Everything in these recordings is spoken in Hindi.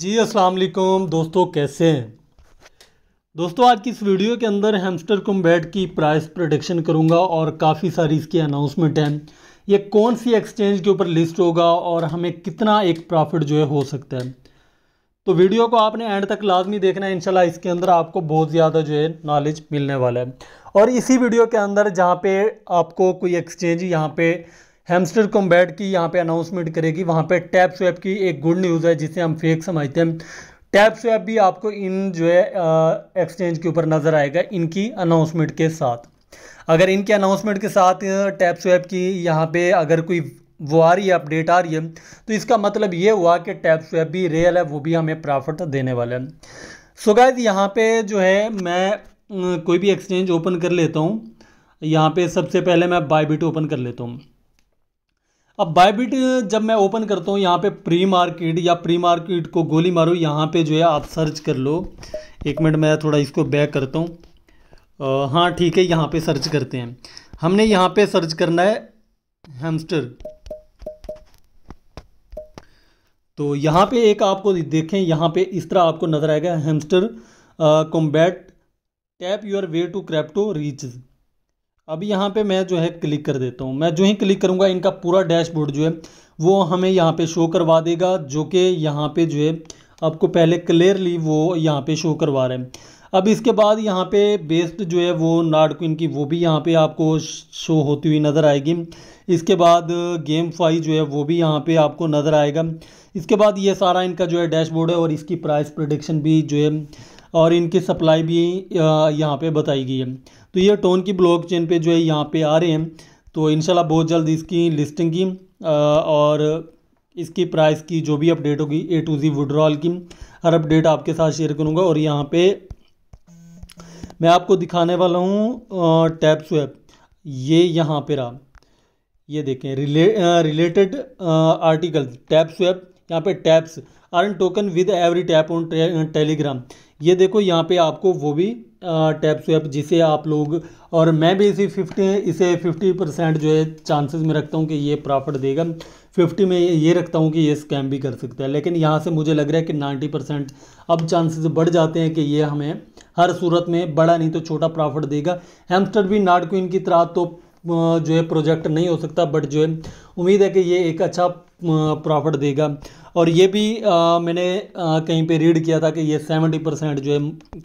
जी अस्सलाम वालेकुम दोस्तों कैसे हैं दोस्तों आज की इस वीडियो के अंदर हेमस्टर कम्बैट की प्राइस प्रोडिक्शन करूंगा और काफ़ी सारी इसकी अनाउंसमेंट हैं ये कौन सी एक्सचेंज के ऊपर लिस्ट होगा और हमें कितना एक प्रॉफिट जो है हो सकता है तो वीडियो को आपने एंड तक लाजमी देखना है इनशाला इसके अंदर आपको बहुत ज़्यादा जो है नॉलेज मिलने वाला है और इसी वीडियो के अंदर जहाँ पर आपको कोई एक्सचेंज यहाँ पर हेमस्टर कॉम्बैट की यहाँ पे अनाउंसमेंट करेगी वहाँ पे टैप स्वैप की एक गुड न्यूज़ है जिसे हम फेक समझते हैं टैप स्वैप भी आपको इन जो है एक्सचेंज के ऊपर नज़र आएगा इनकी अनाउंसमेंट के साथ अगर इनके अनाउंसमेंट के साथ टैप स्वैप की यहाँ पे अगर कोई वो आ रही है अपडेट आ रही है तो इसका मतलब ये हुआ कि टैप स्वैप भी रियल है वो भी हमें प्रॉफिट देने वाला है सो यहाँ पे जो है मैं कोई भी एक्सचेंज ओपन कर लेता हूँ यहाँ पे सबसे पहले मैं बाईबिट ओपन कर लेता हूँ अब बायबिट जब मैं ओपन करता हूँ यहाँ पे प्री मार्केट या प्री मार्केट को गोली मारो यहाँ पे जो है आप सर्च कर लो एक मिनट मैं थोड़ा इसको बैक करता हूँ हाँ ठीक है यहाँ पे सर्च करते हैं हमने यहाँ पे सर्च करना है हैमस्टर तो यहाँ पे एक आपको देखें यहाँ पे इस तरह आपको नज़र आएगा Hamster Kombat tap your way to crypto reach अभी यहाँ पे मैं जो है क्लिक कर देता हूँ मैं जो ही क्लिक करूँगा इनका पूरा डैशबोर्ड जो है वो हमें यहाँ पे शो करवा देगा जो कि यहाँ पे जो है आपको पहले क्लियरली वो यहाँ पे शो करवा रहे हैं अब इसके बाद यहाँ पे बेस्ड जो है वो नाड क्वीन की वो भी यहाँ पे आपको शो होती हुई नज़र आएगी इसके बाद गेम फाई जो है वो भी यहाँ पे आपको नज़र आएगा इसके बाद ये सारा इनका जो है डैशबोर्ड है और इसकी प्राइस प्रोडिक्शन भी जो है और इनकी सप्लाई भी यहाँ पे बताई गई है तो ये टोन की चेन पर जो है यहाँ पर आ रहे हैं तो इनशाला बहुत जल्द इसकी लिस्टिंग की और इसकी प्राइस की जो भी अपडेट होगी ए टू जी विड्रॉल की हर अपडेट आपके साथ शेयर करूँगा और यहाँ पे मैं आपको दिखाने वाला हूँ टैप स्वैप ये यहाँ पे रहा ये देखें रिले रिलेटेड आर्टिकल टैप स्वैप यहाँ पे taps are token with every tap on Telegram ये देखो यहाँ पे आपको वो भी टैप स्वैप जिसे आप लोग और मैं भी इसी फिफ्टी इसे फिफ्टी परसेंट जो है चांसेस में रखता हूँ कि ये प्रॉफिट देगा फिफ्टी में ये रखता हूँ कि ये स्कैम भी कर सकता है लेकिन यहाँ से मुझे लग रहा है कि नाइन्टी परसेंट अब चांसेस बढ़ जाते हैं कि ये हमें हर सूरत में बड़ा नहीं तो छोटा प्रॉफिट देगा हेमस्टर भी नाटकुन की तरह तो जो है प्रोजेक्ट नहीं हो सकता बट जो है उम्मीद है कि ये एक अच्छा प्रॉफिट देगा और ये भी आ, मैंने आ, कहीं पे रीड किया था कि ये सेवेंटी परसेंट जो है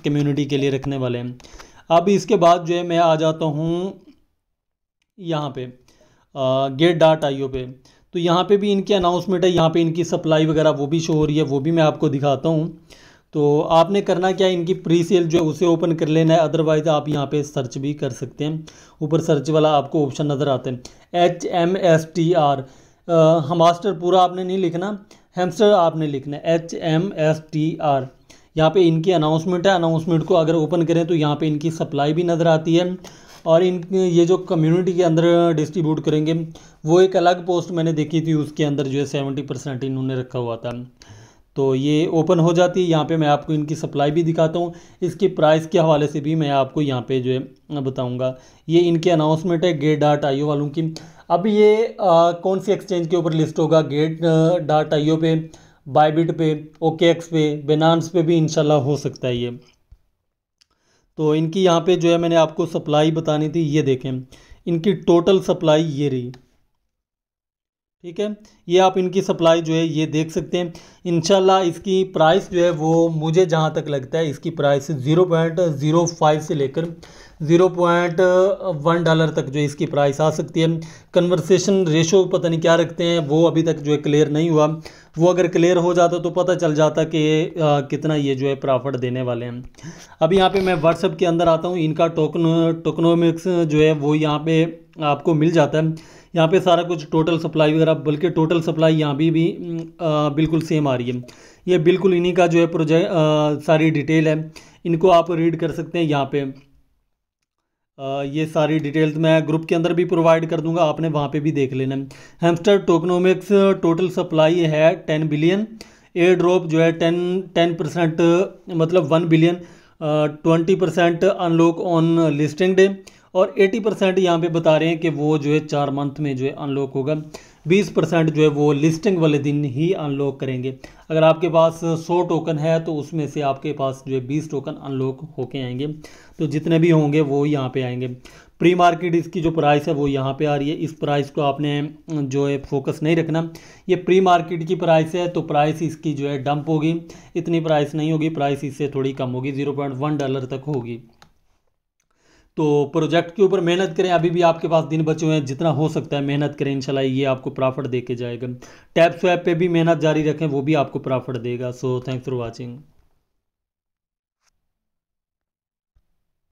कम्युनिटी के लिए रखने वाले हैं अब इसके बाद जो है मैं आ जाता हूँ यहाँ पे गेट डाट आईओ पे तो यहाँ पे भी इनकी अनाउंसमेंट है यहाँ पे इनकी सप्लाई वगैरह वो भी शो हो रही है वो भी मैं आपको दिखाता हूँ तो आपने करना क्या है इनकी प्री सेल जो है उसे ओपन कर लेना है अदरवाइज़ आप यहाँ पे सर्च भी कर सकते हैं ऊपर सर्च वाला आपको ऑप्शन नज़र आते हैं H M S T R hamster पूरा आपने नहीं लिखना हेमस्टर आपने लिखना है H M S T R यहाँ पे इनकी अनाउंसमेंट है अनाउंसमेंट को अगर ओपन करें तो यहाँ पे इनकी सप्लाई भी नज़र आती है और इन ये जो कम्युनिटी के अंदर डिस्ट्रीब्यूट करेंगे वो एक अलग पोस्ट मैंने देखी थी उसके अंदर जो है सेवेंटी परसेंट इन्होंने रखा हुआ था तो ये ओपन हो जाती है यहाँ पे मैं आपको इनकी सप्लाई भी दिखाता हूँ इसके प्राइस के हवाले से भी मैं आपको यहाँ पे जो है बताऊँगा ये इनके अनाउंसमेंट है गेट डाट आई वालों की अब ये आ, कौन सी एक्सचेंज के ऊपर लिस्ट होगा गेट डाट आई पे बाईबिट पे ओके एक्स पे बेनान्स पे भी इनशाला हो सकता है ये तो इनकी यहाँ पर जो है मैंने आपको सप्लाई बतानी थी ये देखें इनकी टोटल सप्लाई ये रही ठीक है ये आप इनकी सप्लाई जो है ये देख सकते हैं इनशाला इसकी प्राइस जो है वो मुझे जहाँ तक लगता है इसकी price zero point zero five से लेकर ज़ीरो पॉइंट वन डॉलर तक जो इसकी प्राइस आ सकती है कन्वर्सेशन रेशो पता नहीं क्या रखते हैं वो अभी तक जो है क्लियर नहीं हुआ वो अगर क्लियर हो जाता तो पता चल जाता कि ये कितना ये जो है प्रॉफिट देने वाले हैं अब यहाँ पे मैं व्हाट्सअप के अंदर आता हूँ इनका टोकन टोकनोमिक्स जो है वो यहाँ पे आपको मिल जाता है यहाँ पे सारा कुछ टोटल सप्लाई वगैरह बल्कि टोटल सप्लाई यहाँ भी भी आ, बिल्कुल सेम आ रही है ये बिल्कुल इन्हीं का जो है प्रोजेक्ट सारी डिटेल है इनको आप रीड कर सकते हैं यहाँ पर ये सारी डिटेल्स मैं ग्रुप के अंदर भी प्रोवाइड कर दूंगा आपने वहाँ पे भी देख लेना हेमस्टर टोकनोमिक्स टोटल सप्लाई है टेन बिलियन एयर ड्रॉप जो है टेन टेन परसेंट मतलब one billion twenty percent unlock on listing day और एटी परसेंट यहाँ पर बता रहे हैं कि वो जो है चार मंथ में जो है अनलॉक होगा 20 परसेंट जो है वो लिस्टिंग वाले दिन ही अनलॉक करेंगे अगर आपके पास 100 टोकन है तो उसमें से आपके पास जो है 20 टोकन अनलॉक होके आएंगे तो जितने भी होंगे वो यहाँ पे आएंगे प्री मार्केट इसकी जो प्राइस है वो यहाँ पे आ रही है इस प्राइस को आपने जो है फोकस नहीं रखना ये प्री मार्केट की प्राइस है तो प्राइस इसकी जो है डंप होगी इतनी प्राइस नहीं होगी प्राइस इससे थोड़ी कम होगी ज़ीरो पॉइंट वन डॉलर तक होगी तो प्रोजेक्ट के ऊपर मेहनत करें अभी भी आपके पास दिन बचे हुए हैं जितना हो सकता है मेहनत करें इंशाल्लाह ये आपको प्रॉफिट दे के जाएगा टैप स्वैप पे भी मेहनत जारी रखें वो भी आपको प्रॉफिट देगा सो थैंक्स फॉर वाचिंग